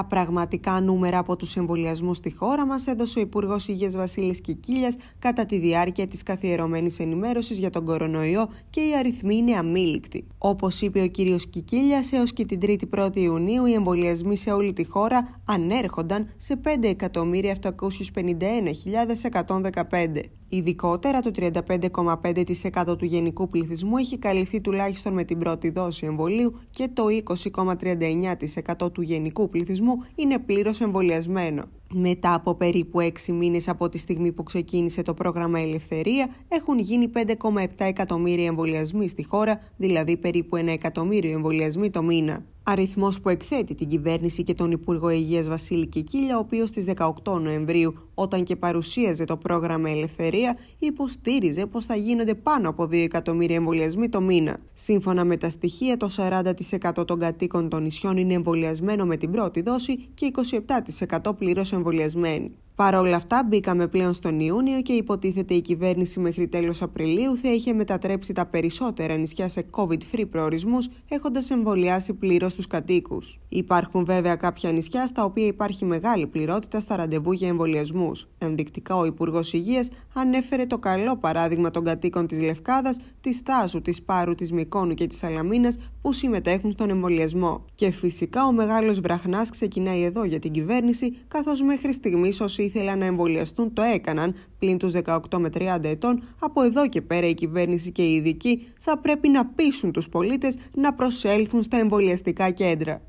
Τα πραγματικά νούμερα από τους εμβολιασμούς στη χώρα μας έδωσε ο Υπουργός Υγείας Βασίλης Κικίλιας κατά τη διάρκεια της καθιερωμένης ενημέρωσης για τον κορονοϊό και οι αριθμοί είναι αμήλικτοι. Όπως είπε ο κύριος Κικίλιας, έως και την 3η 1η Ιουνίου οι εμβολιασμοί σε όλη τη χώρα ανέρχονταν σε 5.751.115. Ειδικότερα, το 35,5% του γενικού πληθυσμού έχει καλυφθεί τουλάχιστον με την πρώτη δόση εμβολίου και το 20,39% του γενικού πληθυσμού είναι πλήρως εμβολιασμένο. Μετά από περίπου 6 μήνες από τη στιγμή που ξεκίνησε το πρόγραμμα Ελευθερία, έχουν γίνει 5,7 εκατομμύρια εμβολιασμοί στη χώρα, δηλαδή περίπου 1 εκατομμύριο εμβολιασμοί το μήνα. Αριθμός που εκθέτει την κυβέρνηση και τον Υπουργό Υγείας Βασίλη Κικίλια, ο οποίος στις 18 Νοεμβρίου, όταν και παρουσίαζε το πρόγραμμα Ελευθερία, υποστήριζε πως θα γίνονται πάνω από 2 εκατομμύρια εμβολιασμοί το μήνα. Σύμφωνα με τα στοιχεία, το 40% των κατοίκων των νησιών είναι εμβολιασμένο με την πρώτη δόση και 27% πλήρως εμβολιασμένοι. Παρ' όλα αυτά, μπήκαμε πλέον στον Ιούνιο και υποτίθεται η κυβέρνηση μέχρι τέλος Απριλίου θα είχε μετατρέψει τα περισσότερα νησιά σε COVID-free προορισμούς, έχοντας εμβολιάσει πλήρως τους κατοίκους. Υπάρχουν βέβαια κάποια νησιά στα οποία υπάρχει μεγάλη πληρότητα στα ραντεβού για εμβολιασμούς. Ενδεικτικά, ο Υπουργός Υγείας ανέφερε το καλό παράδειγμα των κατοίκων της Λευκάδας, της τάζου, της Πάρου, της Μικόνου και της αλαμίνα που συμμετέχουν στον εμβολιασμό. Και φυσικά ο μεγάλος βραχνάς ξεκινάει εδώ για την κυβέρνηση, καθώς μέχρι στιγμής όσοι ήθελαν να εμβολιαστούν το έκαναν, πλην τους 18 με 30 ετών, από εδώ και πέρα η κυβέρνηση και οι ειδικοί θα πρέπει να πείσουν τους πολίτες να προσέλθουν στα εμβολιαστικά κέντρα.